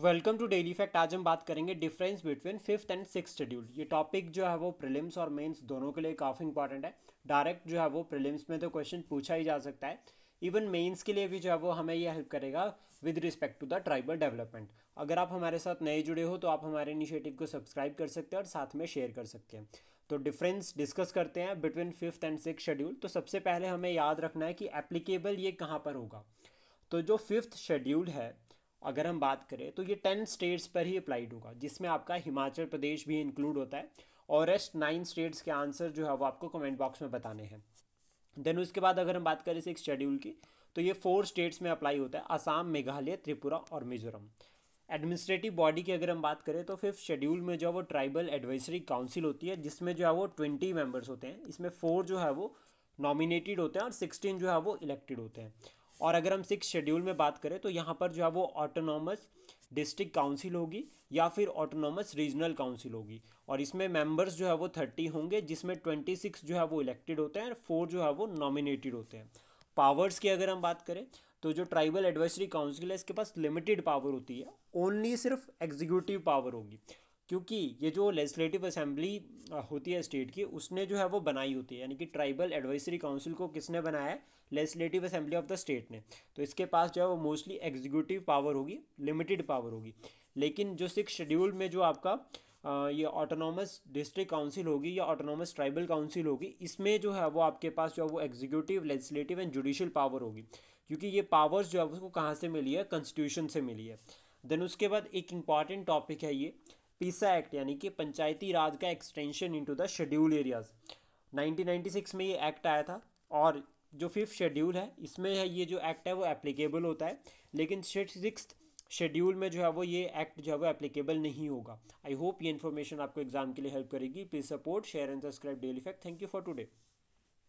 welcome to daily fact आज हम बात करेंगे difference between fifth and six schedule ये टॉपिक जो है वो प्रीलिम्स और मेंस दोनों के लिए काफ़ी इंपॉर्टेंट है डायरेक्ट जो है वो प्रीलिम्स में तो क्वेश्चन पूछा ही जा सकता है इवन मेंस के लिए भी जो है वो हमें ये हेल्प करेगा with respect to the tribal development अगर आप हमारे साथ नए जुड़े हो तो आप हमारे इनिशिएटिव को सब्सक्राइब कर सकते हैं और साथ में शेयर कर सकते हैं तो डिफरेंस डिस्कस करते हैं between fifth and six schedule तो सबसे पहले हमें याद रखना है कि एप्लीकेबल ये कहाँ पर होगा तो जो फिफ्थ शेड्यूल है अगर हम बात करें तो ये टेन स्टेट्स पर ही अप्लाइड होगा जिसमें आपका हिमाचल प्रदेश भी इंक्लूड होता है और रेस्ट नाइन स्टेट्स के आंसर जो है वो आपको कमेंट बॉक्स में बताने हैं देन उसके बाद अगर हम बात करें सिक्स शेड्यूल की तो ये फोर स्टेट्स में अप्लाई होता है आसाम मेघालय त्रिपुरा और मिजोरम एडमिनिस्ट्रेटिव बॉडी की अगर हम बात करें तो फिफ्थ शेड्यूल में जो है वो ट्राइबल एडवाइजरी काउंसिल होती है जिसमें जो है वो ट्वेंटी मेंबर्स होते हैं इसमें फोर जो है वो नॉमिनेटेड होते हैं और सिक्सटीन जो है वो इलेक्टेड होते हैं और अगर हम सिक्स शेड्यूल में बात करें तो यहाँ पर जो है वो ऑटोनॉमस डिस्ट्रिक्ट काउंसिल होगी या फिर ऑटोनॉमस रीजनल काउंसिल होगी और इसमें मेंबर्स जो है वो थर्टी होंगे जिसमें ट्वेंटी सिक्स जो है वो इलेक्टेड होते हैं और फोर जो है वो नॉमिनेटेड होते हैं पावर्स की अगर हम बात करें तो जो ट्राइबल एडवाइसरी काउंसिल है इसके पास लिमिटेड पावर होती है ओनली सिर्फ एग्जीक्यूटिव पावर होगी क्योंकि ये जो लेजिस्लेटिव असेंबली होती है स्टेट की उसने जो है वो बनाई होती है यानी कि ट्राइबल एडवाइसरी काउंसिल को किसने बनाया है legislative assembly of the state ने तो इसके पास जो है वो मोस्टली एग्जीक्यूटिव पावर होगी लिमिटेड पावर होगी लेकिन जो सिक्स शेड्यूल में जो आपका आ, ये ऑटोनॉमस डिस्ट्रिक्ट काउंसिल होगी या ऑटोनॉमस ट्राइबल काउंसिल होगी इसमें जो है वो आपके पास जो है वो executive legislative and judicial power होगी क्योंकि ये पावर्स जो है उसको कहाँ से मिली है कंस्टिट्यूशन से मिली है देन उसके बाद एक इंपॉर्टेंट टॉपिक है ये पीसा एक्ट यानी कि पंचायती राज का extension into the schedule areas 1996 में ये एक्ट आया था और जो फिफ्थ शेड्यूल है इसमें है ये जो एक्ट है वो एप्लीकेबल होता है लेकिन सिक्स शेड्यूल में जो है वो ये एक्ट जो है वो एप्लीकेबल नहीं होगा आई होप ये इन्फॉर्मेशन आपको एग्जाम के लिए हेल्प करेगी please support share and subscribe daily fact thank you for today